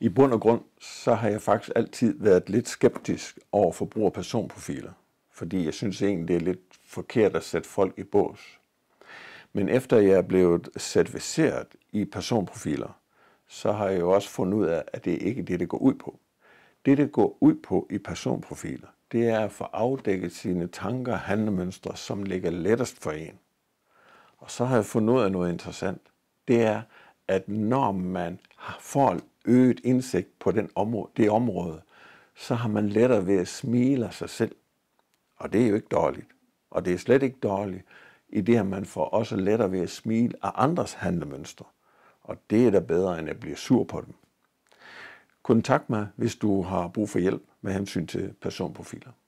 I bund og grund, så har jeg faktisk altid været lidt skeptisk over for brug af personprofiler, fordi jeg synes egentlig, det er lidt forkert at sætte folk i bås. Men efter jeg er blevet certificeret i personprofiler, så har jeg jo også fundet ud af, at det ikke er det, det går ud på. Det, det går ud på i personprofiler, det er at få afdækket sine tanker og handlemønstre, som ligger lettest for en. Og så har jeg fundet ud af noget interessant. Det er, at når man får øget indsigt på den område, det område, så har man lettere ved at smile af sig selv. Og det er jo ikke dårligt. Og det er slet ikke dårligt, i det at man får også lettere ved at smile af andres handlemønstre. Og det er da bedre, end at blive sur på dem. Kontakt mig, hvis du har brug for hjælp med hensyn til personprofiler.